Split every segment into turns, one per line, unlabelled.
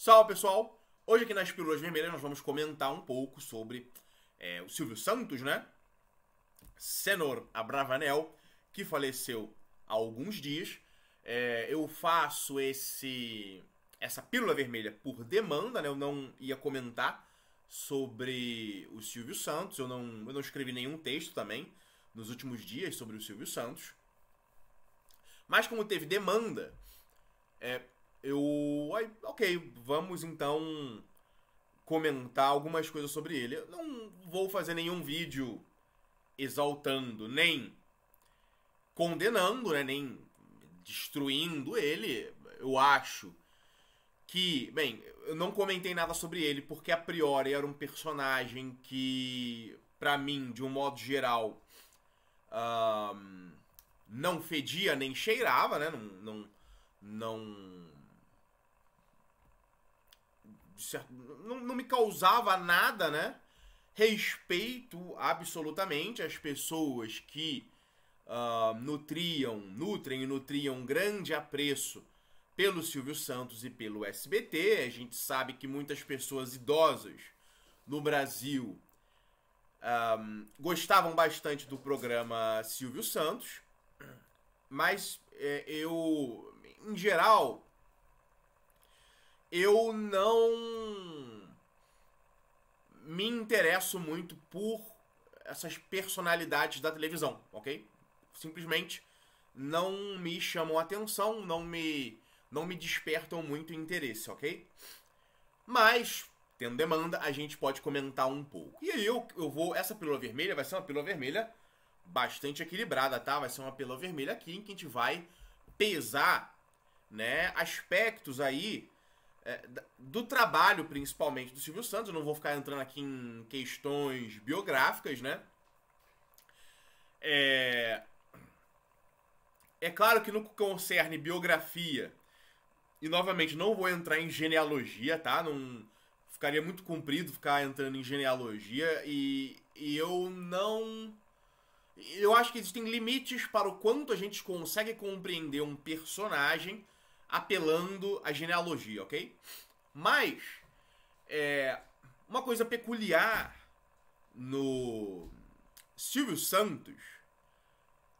Salve pessoal! Hoje aqui nas Pílulas Vermelhas nós vamos comentar um pouco sobre é, o Silvio Santos, né? Senor Abravanel, que faleceu há alguns dias. É, eu faço esse essa Pílula Vermelha por demanda, né? Eu não ia comentar sobre o Silvio Santos, eu não, eu não escrevi nenhum texto também nos últimos dias sobre o Silvio Santos. Mas como teve demanda, é, eu. Aí, ok, vamos então comentar algumas coisas sobre ele. Eu não vou fazer nenhum vídeo exaltando, nem condenando, né, nem destruindo ele. Eu acho que, bem, eu não comentei nada sobre ele porque a priori era um personagem que, para mim, de um modo geral, um, não fedia nem cheirava, né? Não, não, não não, não me causava nada, né? Respeito absolutamente as pessoas que uh, nutriam, nutrem e nutriam grande apreço pelo Silvio Santos e pelo SBT. A gente sabe que muitas pessoas idosas no Brasil um, ah, gostavam bastante do programa Silvio Santos, mas é, eu, em geral, eu não me interesso muito por essas personalidades da televisão, ok? Simplesmente não me chamam atenção, não me não me despertam muito interesse, ok? Mas tendo demanda, a gente pode comentar um pouco. E aí eu, eu vou essa pílula vermelha vai ser uma pílula vermelha bastante equilibrada, tá? Vai ser uma pílula vermelha aqui em que a gente vai pesar, né, aspectos aí é, do trabalho, principalmente, do Silvio Santos. Eu não vou ficar entrando aqui em questões biográficas, né? É, é claro que no que concerne biografia, e novamente não vou entrar em genealogia, tá? Não ficaria muito comprido ficar entrando em genealogia e, e eu não eu acho que existem limites para o quanto a gente consegue compreender um personagem apelando à genealogia, ok? Mas é, uma coisa peculiar no Silvio Santos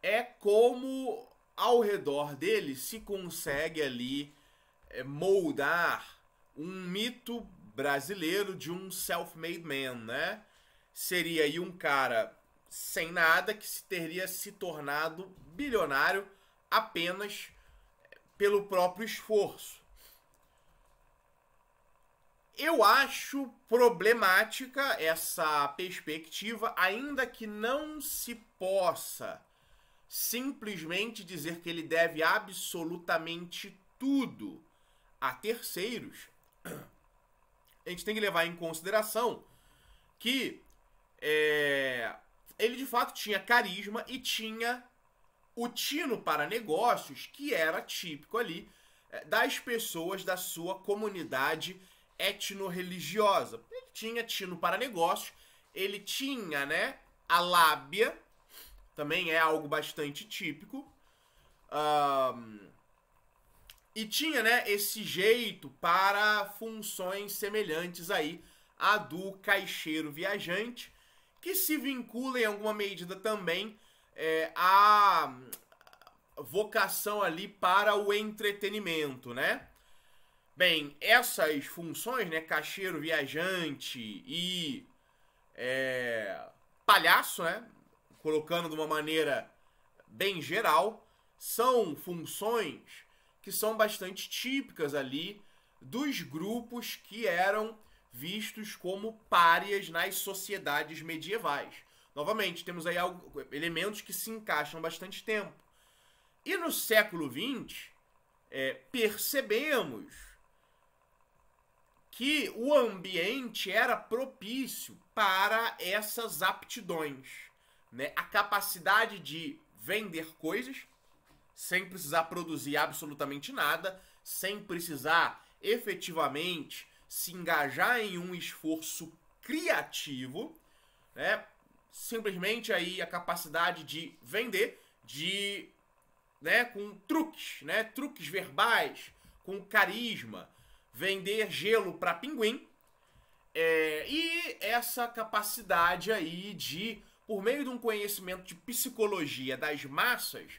é como ao redor dele se consegue ali é, moldar um mito brasileiro de um self-made man, né? Seria aí um cara sem nada que se teria se tornado bilionário apenas pelo próprio esforço. Eu acho problemática essa perspectiva, ainda que não se possa simplesmente dizer que ele deve absolutamente tudo a terceiros. A gente tem que levar em consideração que é, ele de fato tinha carisma e tinha o tino para negócios, que era típico ali eh, das pessoas da sua comunidade etno-religiosa. Ele tinha tino para negócios, ele tinha, né, a lábia, também é algo bastante típico. Um, e tinha, né, esse jeito para funções semelhantes aí a do caixeiro viajante, que se vincula em alguma medida também é, a vocação ali para o entretenimento, né? Bem, essas funções, né, caixeiro, viajante e é, palhaço, né, colocando de uma maneira bem geral, são funções que são bastante típicas ali dos grupos que eram vistos como párias nas sociedades medievais. Novamente, temos aí algo, elementos que se encaixam bastante tempo. E no século XX, é, percebemos que o ambiente era propício para essas aptidões. Né? A capacidade de vender coisas sem precisar produzir absolutamente nada, sem precisar efetivamente se engajar em um esforço criativo, né? simplesmente aí a capacidade de vender, de, né, com truques, né, truques verbais, com carisma, vender gelo para pinguim. É, e essa capacidade aí de, por meio de um conhecimento de psicologia das massas,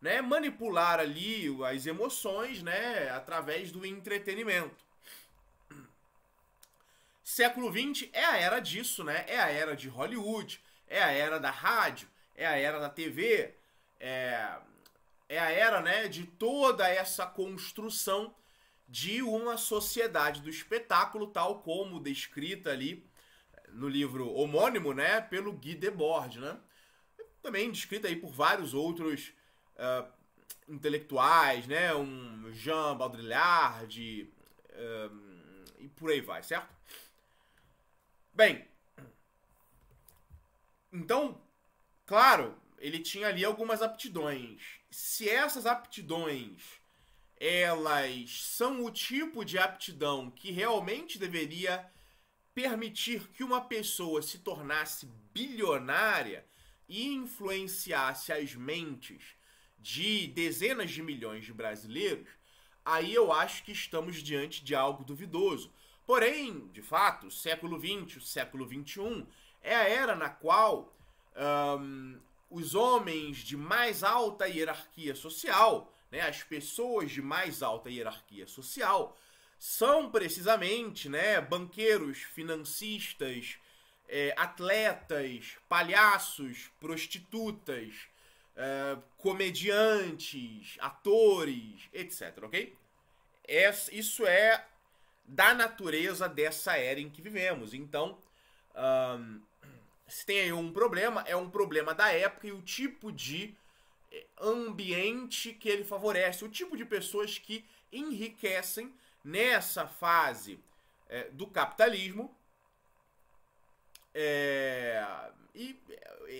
né, manipular ali as emoções, né, através do entretenimento. Século XX é a era disso, né? É a era de Hollywood, é a era da rádio, é a era da TV, é, é a era né, de toda essa construção de uma sociedade do espetáculo, tal como descrita ali no livro homônimo, né, pelo Guy Debord, né? Também descrita aí por vários outros uh, intelectuais, né, um Jean Baudrillard ah, e por aí vai, certo? Bem, então, claro, ele tinha ali algumas aptidões. Se essas aptidões elas são o tipo de aptidão que realmente deveria permitir que uma pessoa se tornasse bilionária e influenciasse as mentes de dezenas de milhões de brasileiros, aí eu acho que estamos diante de algo duvidoso. Porém, de fato, o século XX, o século XXI é a era na qual um, os homens de mais alta hierarquia social, né, as pessoas de mais alta hierarquia social, são precisamente né, banqueiros, financistas, é, atletas, palhaços, prostitutas, é, comediantes, atores, etc. Ok? Essa, é, isso é da natureza dessa era em que vivemos. Então, um, se tem aí um problema, é um problema da época e o tipo de eh, ambiente que ele favorece, o tipo de pessoas que enriquecem nessa fase é, do capitalismo. É, e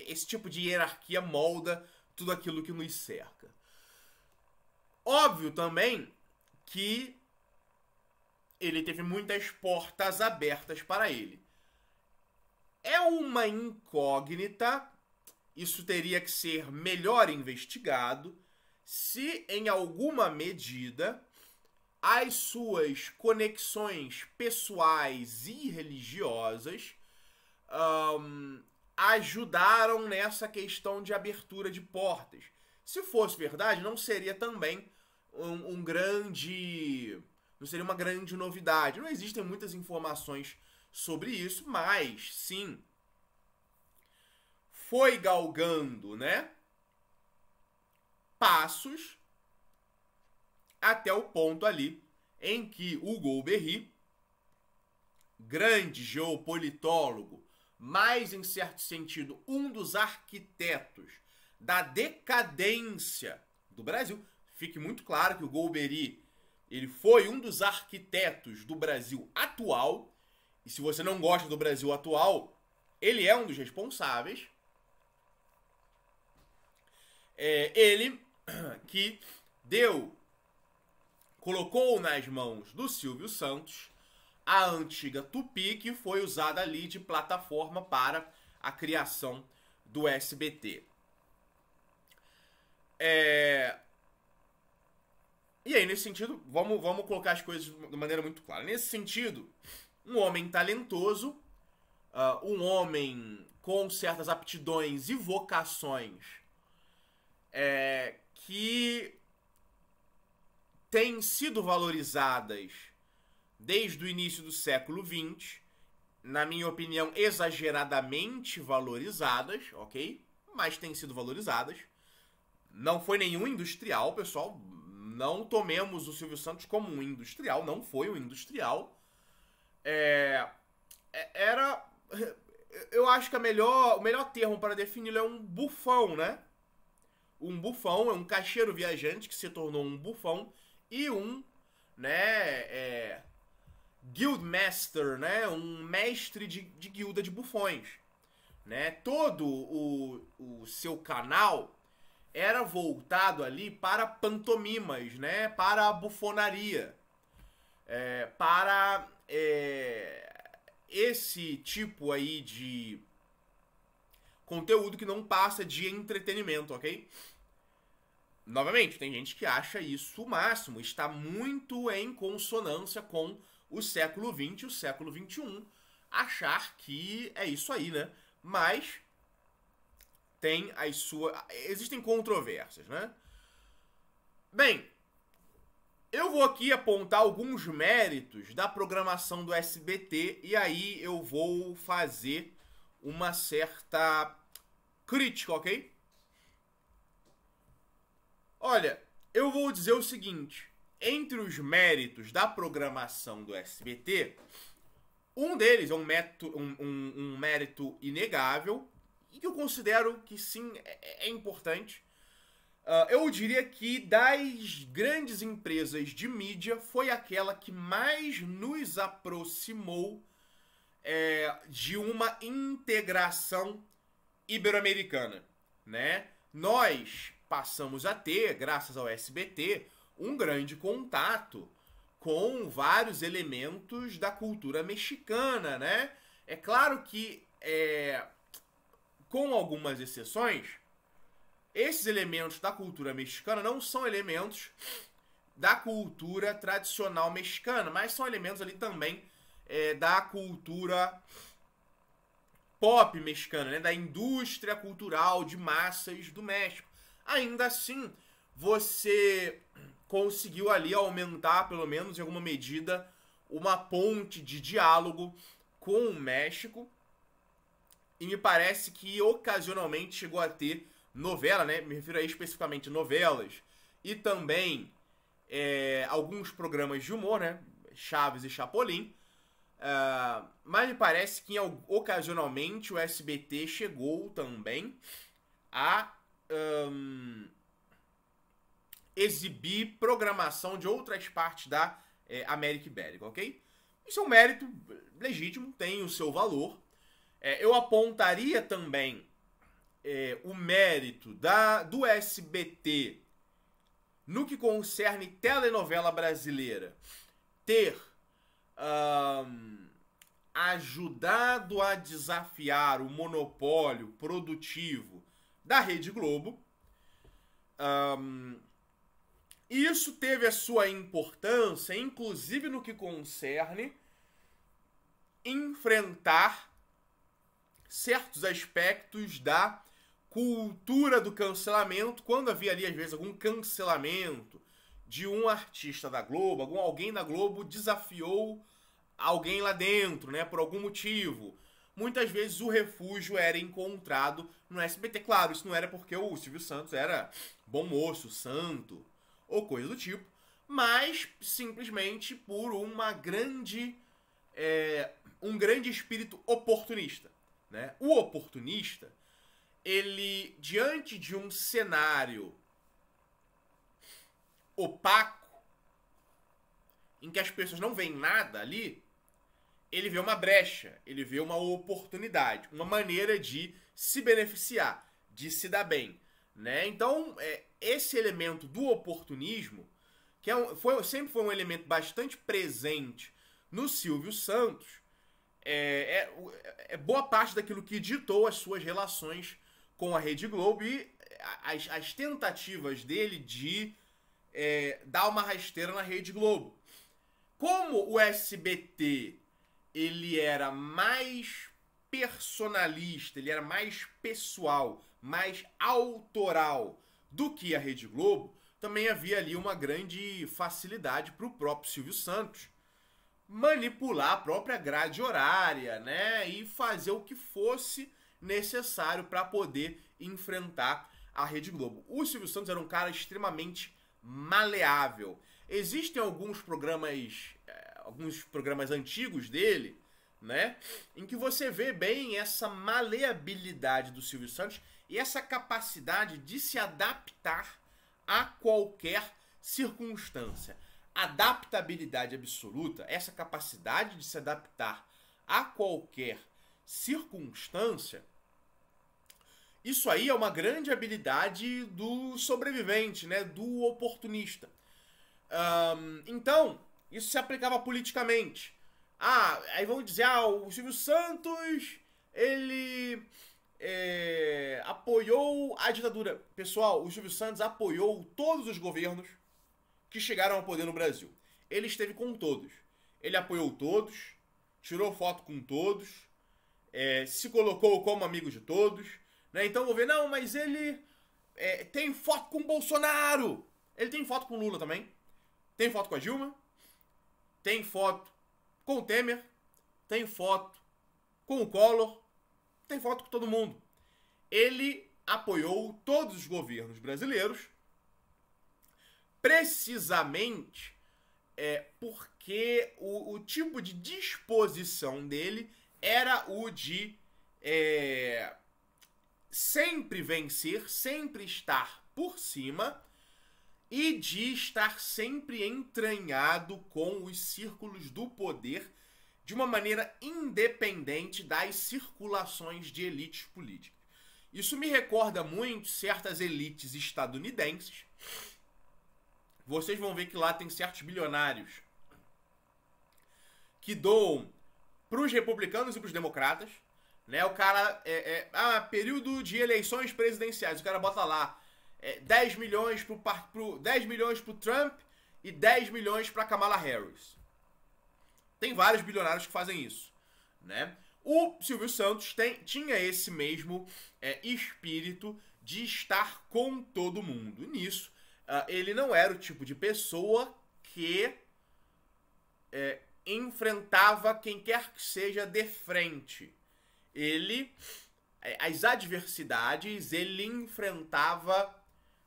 esse tipo de hierarquia molda tudo aquilo que nos cerca. Óbvio também que ele teve muitas portas abertas para ele. É uma incógnita, isso teria que ser melhor investigado, se em alguma medida as suas conexões pessoais e religiosas um, ajudaram nessa questão de abertura de portas. Se fosse verdade, não seria também um, um grande. Não seria uma grande novidade. Não existem muitas informações sobre isso, mas sim foi galgando, né? Passos até o ponto ali em que o Golbery grande geopolitólogo, mas em certo sentido um dos arquitetos da decadência do Brasil, fique muito claro que o Golbery ele foi um dos arquitetos do Brasil atual, e se você não gosta do Brasil atual, ele é um dos responsáveis. É ele que deu, colocou nas mãos do Silvio Santos a antiga Tupi, que foi usada ali de plataforma para a criação do SBT. É... E aí, nesse sentido, vamos, vamos colocar as coisas de maneira muito clara. Nesse sentido, um homem talentoso, uh, um homem com certas aptidões e vocações é, que têm sido valorizadas desde o início do século XX, na minha opinião, exageradamente valorizadas, ok? Mas têm sido valorizadas. Não foi nenhum industrial, pessoal. Não tomemos o Silvio Santos como um industrial, não foi um industrial. É, é, era. Eu acho que a melhor, o melhor termo para defini-lo é um bufão, né? Um bufão é um caixeiro viajante que se tornou um bufão e um, né, é, guildmaster, né, um mestre de, de guilda de bufões, né? Todo o, o seu canal era voltado ali para pantomimas, né? Para a bufonaria, é, para é, esse tipo aí de conteúdo que não passa de entretenimento, ok? Novamente, tem gente que acha isso o máximo, está muito em consonância com o século XX e o século XXI, achar que é isso aí, né? Mas tem as suas. Existem controvérsias, né? Bem, eu vou aqui apontar alguns méritos da programação do SBT e aí eu vou fazer uma certa crítica, ok? Olha, eu vou dizer o seguinte: entre os méritos da programação do SBT, um deles é um, mérito, um, um, um mérito inegável e que eu considero que sim é, é importante ah, eu diria que das grandes empresas de mídia foi aquela que mais nos aproximou é, de uma integração ibero-americana, né? Nós passamos a ter, graças ao SBT, um grande contato com vários elementos da cultura mexicana, né? É claro que, é, com algumas exceções, esses elementos da cultura mexicana não são elementos da cultura tradicional mexicana, mas são elementos ali também é, da cultura pop mexicana, né? da indústria cultural de massas do México. Ainda assim, você conseguiu ali aumentar, pelo menos em alguma medida, uma ponte de diálogo com o México. E me parece que ocasionalmente chegou a ter novela, né? Me refiro aí especificamente novelas e também é, alguns programas de humor, né? Chaves e Chapolin. Uh, mas me parece que ocasionalmente o SBT chegou também a um, exibir programação de outras partes da é, América Ibérica, ok? Isso é um mérito legítimo, tem o seu valor. É, eu apontaria também é, o mérito da, do SBT no que concerne telenovela brasileira ter um, ajudado a desafiar o monopólio produtivo da Rede Globo. Um, isso teve a sua importância, inclusive no que concerne enfrentar certos aspectos da cultura do cancelamento, quando havia ali às vezes algum cancelamento de um artista da Globo, algum alguém da Globo desafiou alguém lá dentro, né, por algum motivo. Muitas vezes o refúgio era encontrado no SBT, claro, isso não era porque o Silvio Santos era bom moço, santo ou coisa do tipo, mas simplesmente por uma grande é, um grande espírito oportunista, né? O oportunista ele, diante de um cenário opaco, em que as pessoas não veem nada ali, ele vê uma brecha, ele vê uma oportunidade, uma maneira de se beneficiar, de se dar bem. Né? Então, é, esse elemento do oportunismo, que é um, foi, sempre foi um elemento bastante presente no Silvio Santos, é, é, é boa parte daquilo que ditou as suas relações com a Rede Globo e as, as tentativas dele de é, dar uma rasteira na Rede Globo. Como o SBT ele era mais personalista, ele era mais pessoal, mais autoral do que a Rede Globo, também havia ali uma grande facilidade para o próprio Silvio Santos manipular a própria grade horária, né, e fazer o que fosse necessário para poder enfrentar a Rede Globo. O Silvio Santos era um cara extremamente maleável. Existem alguns programas, é, alguns programas antigos dele, né, em que você vê bem essa maleabilidade do Silvio Santos e essa capacidade de se adaptar a qualquer circunstância. Adaptabilidade absoluta, essa capacidade de se adaptar a qualquer circunstância, isso aí é uma grande habilidade do sobrevivente, né? Do oportunista. Um, então, isso se aplicava politicamente. Ah, aí vão dizer, ah, o Silvio Santos, ele é, apoiou a ditadura. Pessoal, o Silvio Santos apoiou todos os governos que chegaram ao poder no Brasil. Ele esteve com todos. Ele apoiou todos, tirou foto com todos, é, se colocou como amigo de todos, né? Então vou ver, não, mas ele é, tem foto com o Bolsonaro. Ele tem foto com o Lula também. Tem foto com a Dilma. Tem foto com o Temer. Tem foto com o Collor. Tem foto com todo mundo. Ele apoiou todos os governos brasileiros precisamente é, porque o, o, tipo de disposição dele era o de é, sempre vencer, sempre estar por cima e de estar sempre entranhado com os círculos do poder de uma maneira independente das circulações de elites políticas. Isso me recorda muito certas elites estadunidenses. Vocês vão ver que lá tem certos bilionários que doam para os republicanos e para os democratas né? O cara. É, é, ah, período de eleições presidenciais. O cara bota lá é, 10 milhões pro, pro, 10 milhões pro Trump e 10 milhões a Kamala Harris. Tem vários bilionários que fazem isso. Né? O Silvio Santos tem, tinha esse mesmo é, espírito de estar com todo mundo. nisso, uh, ele não era o tipo de pessoa que é, enfrentava quem quer que seja de frente ele eh, as adversidades ele enfrentava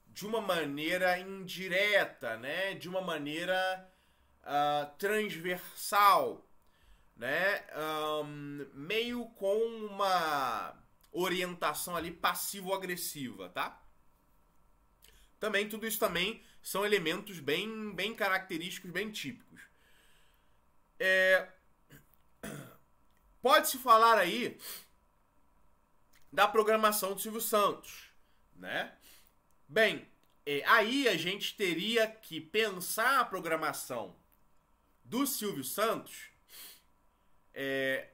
de uma maneira indireta, né? De uma maneira uh, transversal, né? Um, meio com uma orientação ali passivo-agressiva, tá? Também tudo isso também são elementos bem, bem característicos, bem típicos. É, Pode-se falar aí da programação do Silvio Santos, né? Bem, é, aí a gente teria que pensar a programação do Silvio Santos é,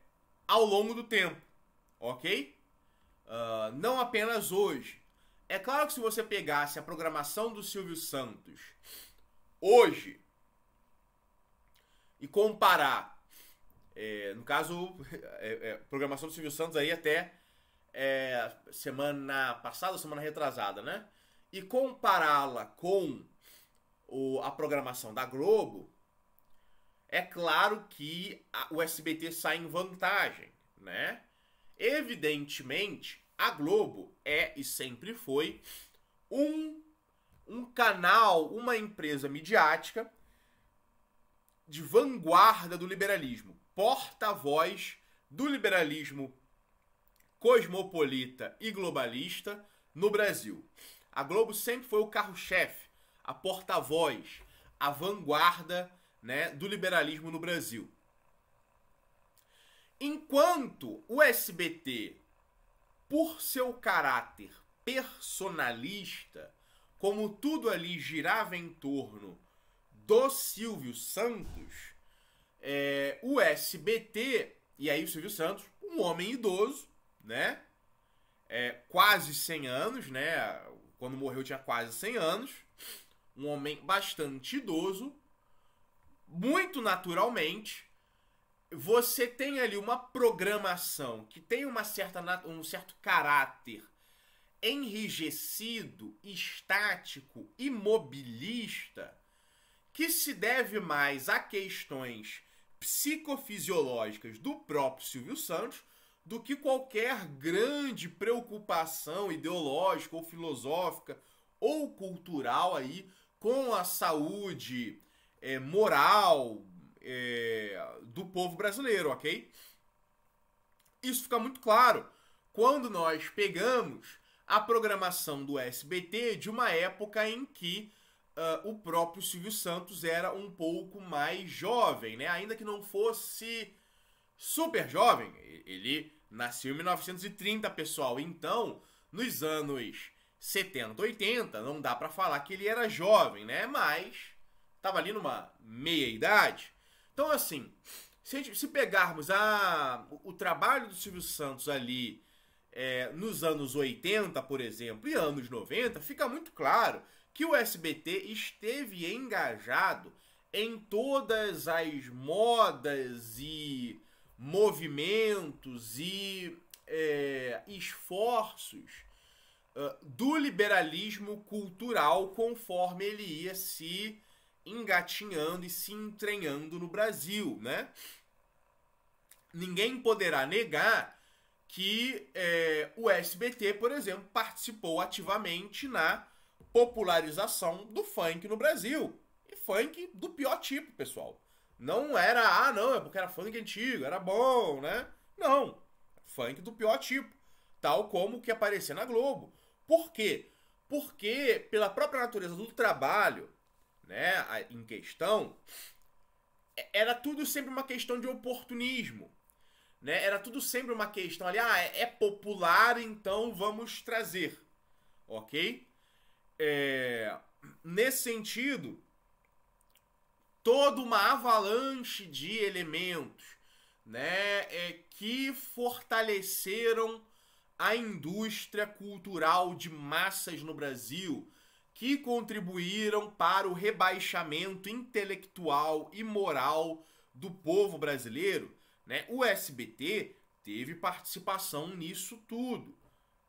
ao longo do tempo, ok? Uh, não apenas hoje. É claro que se você pegasse a programação do Silvio Santos hoje e comparar é, no caso, é, é, programação do Silvio Santos aí até é, semana passada, semana retrasada, né? E compará-la com o, a programação da Globo, é claro que a, o SBT sai em vantagem, né? Evidentemente, a Globo é e sempre foi um, um canal, uma empresa midiática de vanguarda do liberalismo porta-voz do liberalismo cosmopolita e globalista no Brasil. A Globo sempre foi o carro-chefe, a porta-voz, a vanguarda né, do liberalismo no Brasil. Enquanto o SBT, por seu caráter personalista, como tudo ali girava em torno do Silvio Santos, é, o SBT, e aí o Silvio Santos, um homem idoso, né? É, quase 100 anos, né? Quando morreu tinha quase 100 anos. Um homem bastante idoso. Muito naturalmente, você tem ali uma programação que tem uma certa, um certo caráter enrijecido, estático, imobilista, que se deve mais a questões psicofisiológicas do próprio Silvio Santos do que qualquer grande preocupação ideológica ou filosófica ou cultural aí com a saúde é, moral é, do povo brasileiro, ok? Isso fica muito claro quando nós pegamos a programação do SBT de uma época em que uh, o próprio Silvio Santos era um pouco mais jovem, né? Ainda que não fosse super jovem, ele nasceu em 1930, pessoal. Então, nos anos 70, 80, não dá para falar que ele era jovem, né? Mas tava ali numa meia idade. Então, assim, se, se pegarmos a, o, o, trabalho do Silvio Santos ali é, nos anos 80, por exemplo, e anos 90, fica muito claro que o SBT esteve engajado em todas as modas e movimentos e é, esforços do liberalismo cultural conforme ele ia se engatinhando e se entranhando no Brasil, né? Ninguém poderá negar que é, o SBT, por exemplo, participou ativamente na popularização do funk no Brasil. E funk do pior tipo, pessoal. Não era, ah, não, é porque era funk antigo, era bom, né? Não. Funk do pior tipo. Tal como o que aparecia na Globo. Por quê? Porque, pela própria natureza do trabalho, né, em questão, era tudo sempre uma questão de oportunismo. Né? Era tudo sempre uma questão ali, ah, é, é popular, então vamos trazer. Ok? É, nesse sentido, toda uma avalanche de elementos né, é, que fortaleceram a indústria cultural de massas no Brasil, que contribuíram para o rebaixamento intelectual e moral do povo brasileiro. Né? O SBT teve participação nisso tudo,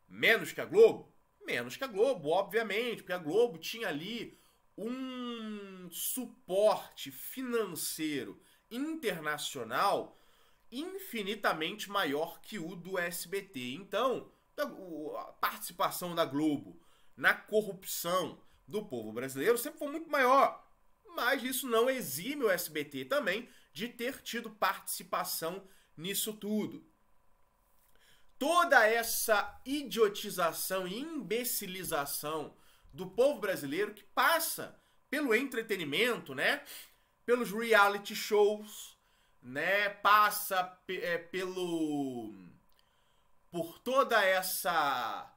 menos que a Globo? Menos que a Globo, obviamente, porque a Globo tinha ali um suporte financeiro internacional infinitamente maior que o do SBT. Então, então a participação da Globo na corrupção do povo brasileiro sempre foi muito maior. Mas isso não exime o SBT também de ter tido participação nisso tudo toda essa idiotização e imbecilização do povo brasileiro que passa pelo entretenimento, né? Pelos reality shows, né? Passa é, pelo por toda essa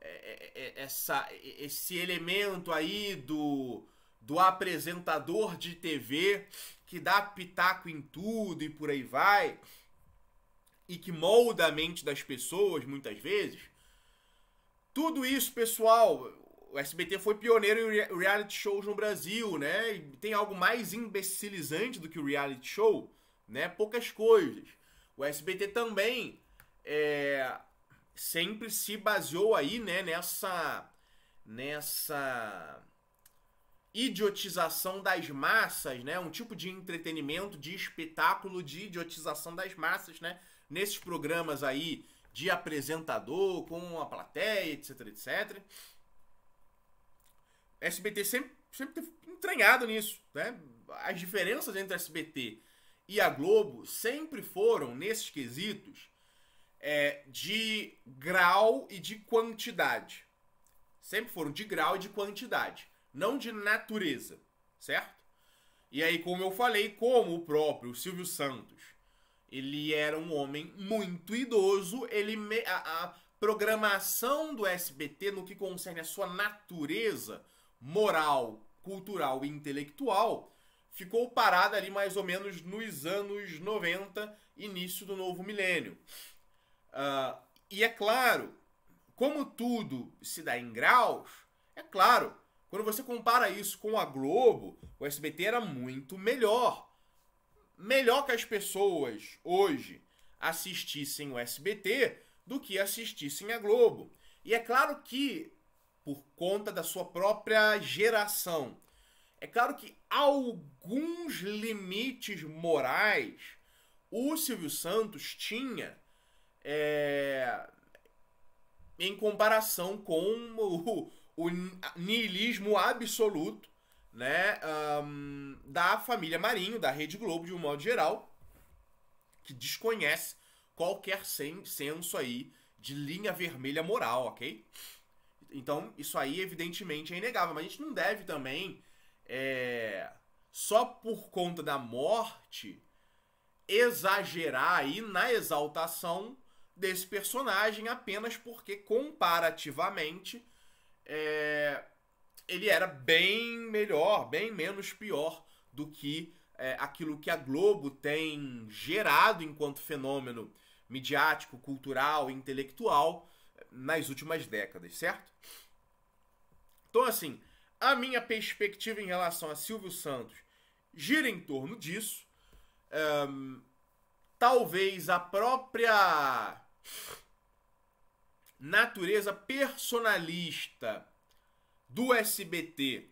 é, é, é, essa esse elemento aí do do apresentador de TV que dá pitaco em tudo e por aí vai e que molda a mente das pessoas muitas vezes. Tudo isso, pessoal, o SBT foi pioneiro em reality shows no Brasil, né? E tem algo mais imbecilizante do que o reality show, né? Poucas coisas. O SBT também é, sempre se baseou aí, né, nessa nessa idiotização das massas, né? Um tipo de entretenimento, de espetáculo de idiotização das massas, né? nesses programas aí de apresentador, com a plateia, etc, etc. SBT sempre, sempre teve entranhado nisso, né? As diferenças entre a SBT e a Globo sempre foram, nesses quesitos, é, de grau e de quantidade. Sempre foram de grau e de quantidade, não de natureza, certo? E aí, como eu falei, como o próprio Silvio Santos ele era um homem muito idoso, ele me... a, a programação do SBT no que concerne a sua natureza moral, cultural e intelectual ficou parada ali mais ou menos nos anos 90, início do novo milênio. Uh, e é claro, como tudo se dá em graus, é claro, quando você compara isso com a Globo, o SBT era muito melhor melhor que as pessoas hoje assistissem o SBT do que assistissem a Globo. E é claro que, por conta da sua própria geração, é claro que alguns limites morais o Silvio Santos tinha é, em comparação com o, o niilismo absoluto né, um, da família Marinho, da Rede Globo de um modo geral, que desconhece qualquer sen senso aí de linha vermelha moral, ok? Então, isso aí, evidentemente, é inegável. Mas a gente não deve também, é, só por conta da morte, exagerar aí na exaltação desse personagem apenas porque, comparativamente, é, ele era bem melhor, bem menos pior do que é, aquilo que a Globo tem gerado enquanto fenômeno midiático, cultural, intelectual nas últimas décadas, certo? Então, assim, a minha perspectiva em relação a Silvio Santos gira em torno disso. Um, talvez a própria natureza personalista do SBT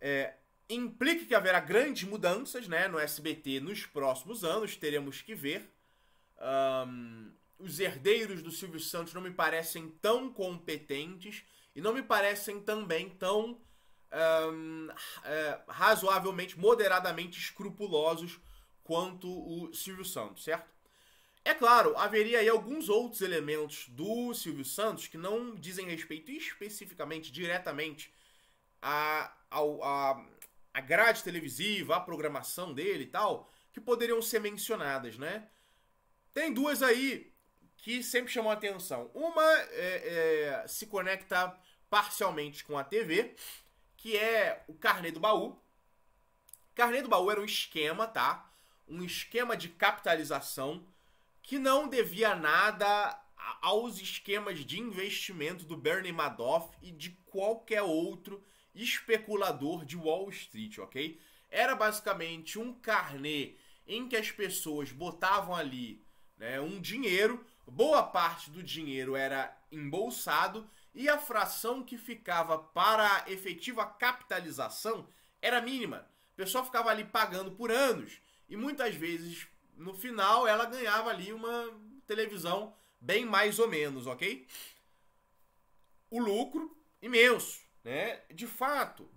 é, implica que haverá grandes mudanças né, no SBT nos próximos anos, teremos que ver. Um, os herdeiros do Silvio Santos não me parecem tão competentes e não me parecem também tão um, é, razoavelmente, moderadamente escrupulosos quanto o Silvio Santos, certo? É claro, haveria aí alguns outros elementos do Silvio Santos que não dizem respeito especificamente, diretamente, à, a grade televisiva, à programação dele e tal, que poderiam ser mencionadas, né? Tem duas aí que sempre chamam atenção. Uma é, é, se conecta parcialmente com a TV, que é o carnê do baú. Carnê do baú era um esquema, tá? Um esquema de capitalização que não devia nada aos esquemas de investimento do Bernie Madoff e de qualquer outro especulador de Wall Street, ok? Era basicamente um carnê em que as pessoas botavam ali né, um dinheiro, boa parte do dinheiro era embolsado e a fração que ficava para a efetiva capitalização era mínima. O pessoal ficava ali pagando por anos e muitas vezes no final ela ganhava ali uma televisão bem mais ou menos, ok? O lucro imenso, né? De fato,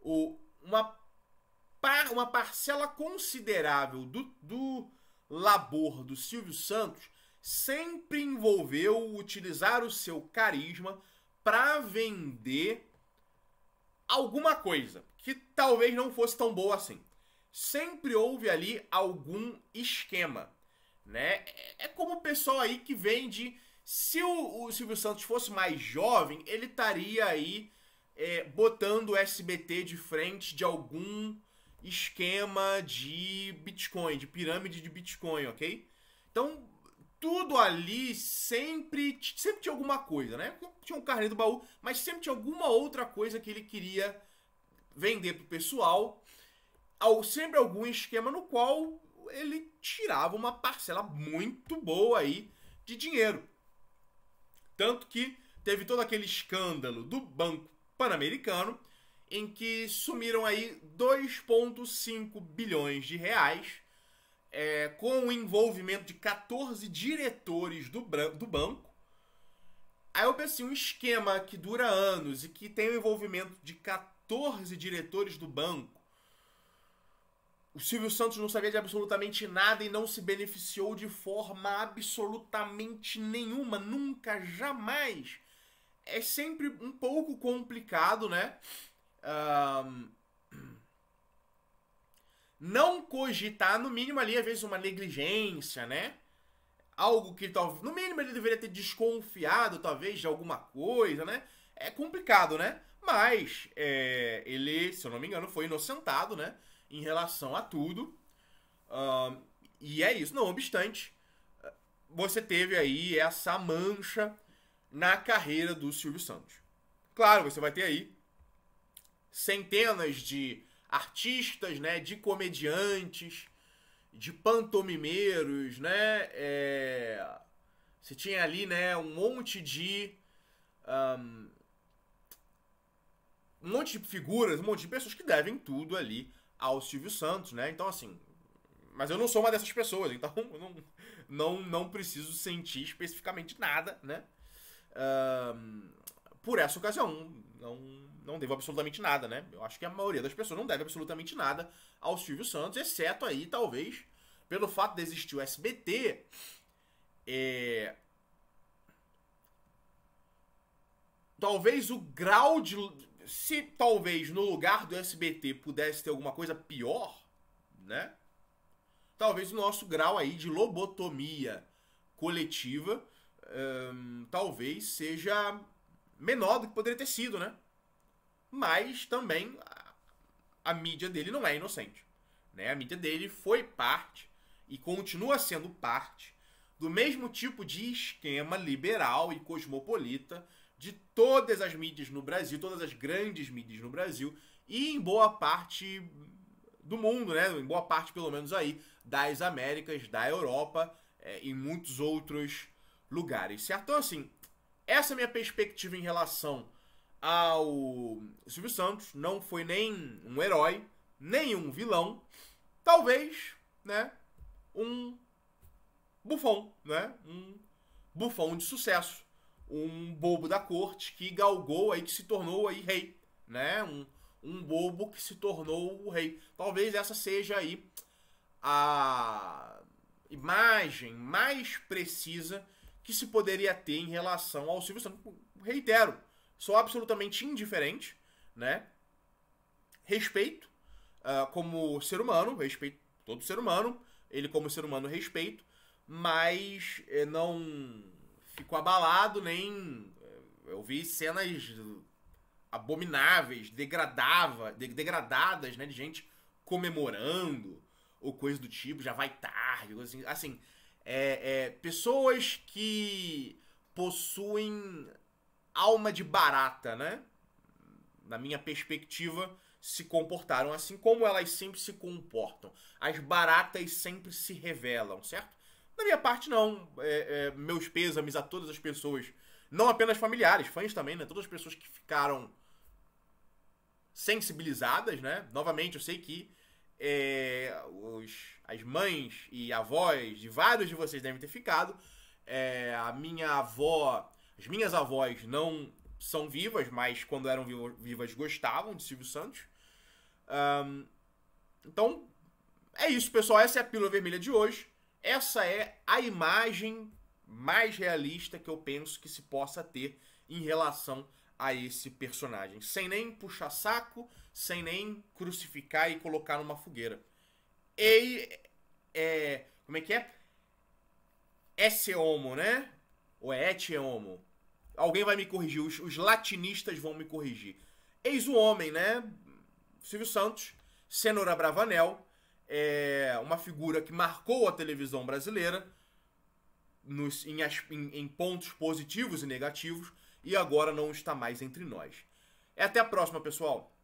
o, uma, par, uma parcela considerável do, do labor do Silvio Santos sempre envolveu utilizar o seu carisma para vender alguma coisa que talvez não fosse tão boa assim sempre houve ali algum esquema, né? É, é como o pessoal aí que vende. Se o, o Silvio Santos fosse mais jovem, ele estaria aí é, botando o SBT de frente de algum esquema de Bitcoin, de pirâmide de Bitcoin, ok? Então, tudo ali sempre, sempre tinha alguma coisa, né? Tinha um carnê do baú, mas sempre tinha alguma outra coisa que ele queria vender pro pessoal ao, sempre algum esquema no qual ele tirava uma parcela muito boa aí de dinheiro. Tanto que teve todo aquele escândalo do Banco Pan-Americano em que sumiram aí 2,5 bilhões de reais é, com o envolvimento de 14 diretores do, do banco. Aí eu pensei, assim, um esquema que dura anos e que tem o envolvimento de 14 diretores do banco o Silvio Santos não sabia de absolutamente nada e não se beneficiou de forma absolutamente nenhuma, nunca, jamais. É sempre um pouco complicado, né? Um... Não cogitar, no mínimo, ali, às vezes, uma negligência, né? Algo que talvez. No mínimo, ele deveria ter desconfiado, talvez, de alguma coisa, né? É complicado, né? Mas é... ele, se eu não me engano, foi inocentado, né? em relação a tudo. Uh, e é isso. Não obstante, você teve aí essa mancha na carreira do Silvio Santos. Claro, você vai ter aí centenas de artistas, né, de comediantes, de pantomimeiros, né, é... você tinha ali, né, um monte de um, um monte de figuras, um monte de pessoas que devem tudo ali ao Silvio Santos, né? Então, assim. Mas eu não sou uma dessas pessoas, então não, não, não preciso sentir especificamente nada, né? Uh, por essa ocasião, não, não devo absolutamente nada, né? Eu acho que a maioria das pessoas não deve absolutamente nada ao Silvio Santos, exceto aí, talvez, pelo fato de existir o SBT. É... Talvez o grau de se talvez no lugar do SBT pudesse ter alguma coisa pior, né? Talvez o nosso grau aí de lobotomia coletiva hum, talvez seja menor do que poderia ter sido, né? Mas também a, a mídia dele não é inocente. Né? A mídia dele foi parte e continua sendo parte do mesmo tipo de esquema liberal e cosmopolita de todas as mídias no Brasil, todas as grandes mídias no Brasil e em boa parte do mundo, né? Em boa parte, pelo menos aí, das Américas, da Europa é, e muitos outros lugares, certo? Então, assim, essa é a minha perspectiva em relação ao Silvio Santos. Não foi nem um herói, nem um vilão. Talvez, né? Um bufão, né? Um bufão de sucesso um bobo da corte que galgou aí, que se tornou aí rei, né? Um, um bobo que se tornou o rei. Talvez essa seja aí a imagem mais precisa que se poderia ter em relação ao Silvio Santos. Reitero, sou absolutamente indiferente, né? Respeito uh, como ser humano, respeito todo ser humano, ele como ser humano respeito, mas eh, não ficou abalado, nem. Eh, eu vi cenas abomináveis, degradava, de, degradadas, né? De gente comemorando ou coisa do tipo, já vai tarde, assim. assim é, é, pessoas que possuem alma de barata, né? Na minha perspectiva, se comportaram assim como elas sempre se comportam. As baratas sempre se revelam, certo? Da minha parte, não. É, é, meus pêsames a todas as pessoas, não apenas familiares, fãs também, né? Todas as pessoas que ficaram sensibilizadas, né? Novamente, eu sei que é, os, as mães e avós de vários de vocês devem ter ficado. É, a minha avó, as minhas avós não são vivas, mas quando eram vivas gostavam de Silvio Santos. Um, então, é isso, pessoal. Essa é a Pílula Vermelha de hoje. Essa é a imagem mais realista que eu penso que se possa ter em relação a esse personagem, sem nem puxar saco, sem nem crucificar e colocar numa fogueira. E é, como é que é? Esse é homo, né? Ou é et homo? Alguém vai me corrigir, os, os latinistas vão me corrigir. Eis o homem, né? Silvio Santos, Cenoura Bravanel, é, uma figura que marcou a televisão brasileira nos, em, em, em pontos positivos e negativos e agora não está mais entre nós. É até a próxima, pessoal!